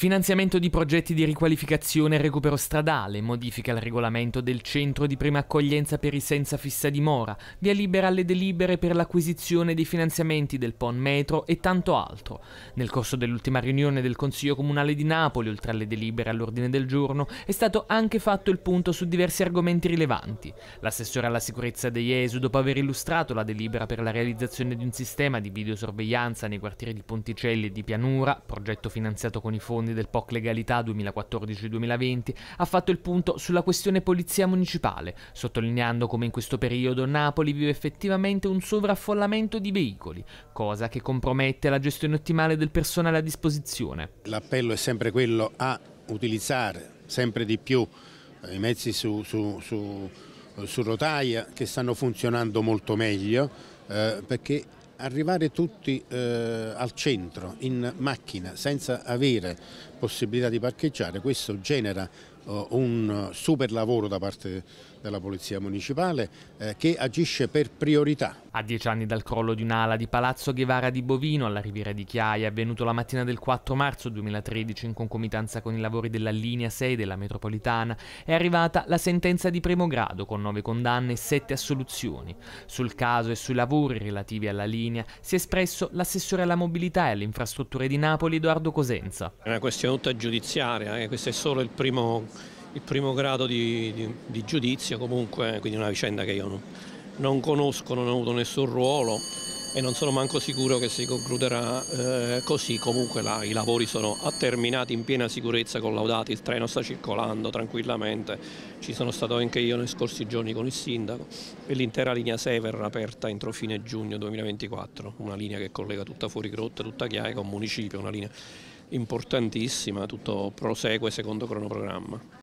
Finanziamento di progetti di riqualificazione e recupero stradale, modifica al regolamento del centro di prima accoglienza per i senza fissa dimora, via libera alle delibere per l'acquisizione dei finanziamenti del PON Metro e tanto altro. Nel corso dell'ultima riunione del Consiglio Comunale di Napoli, oltre alle delibere all'ordine del giorno, è stato anche fatto il punto su diversi argomenti rilevanti. L'assessore alla sicurezza dei ESU, dopo aver illustrato la delibera per la realizzazione di un sistema di videosorveglianza nei quartieri di Ponticelli e di Pianura, progetto finanziato con i fondi anni del POC Legalità 2014-2020, ha fatto il punto sulla questione polizia municipale, sottolineando come in questo periodo Napoli vive effettivamente un sovraffollamento di veicoli, cosa che compromette la gestione ottimale del personale a disposizione. L'appello è sempre quello a utilizzare sempre di più eh, i mezzi su, su, su, su rotaia che stanno funzionando molto meglio eh, perché arrivare tutti eh, al centro in macchina senza avere possibilità di parcheggiare, questo genera eh, un super lavoro da parte della Polizia Municipale eh, che agisce per priorità. A dieci anni dal crollo di un'ala di Palazzo Guevara di Bovino alla riviera di Chiaia, avvenuto la mattina del 4 marzo 2013 in concomitanza con i lavori della linea 6 della metropolitana, è arrivata la sentenza di primo grado con nove condanne e sette assoluzioni. Sul caso e sui lavori relativi alla linea si è espresso l'assessore alla mobilità e alle infrastrutture di Napoli Edoardo Cosenza. È una questione giudiziaria, eh? questo è solo il primo il primo grado di, di, di giudizio, comunque, quindi una vicenda che io non, non, conosco, non ho avuto nessun ruolo e non sono manco sicuro che si concluderà eh, così, comunque là, i lavori sono terminati in piena sicurezza, collaudati, il treno sta circolando tranquillamente, ci sono stato anche io nei scorsi giorni con il sindaco e l'intera linea 6 verrà aperta entro fine giugno 2024, una linea che collega tutta fuori grotta, tutta Chiaia con municipio, una linea importantissima, tutto prosegue secondo cronoprogramma.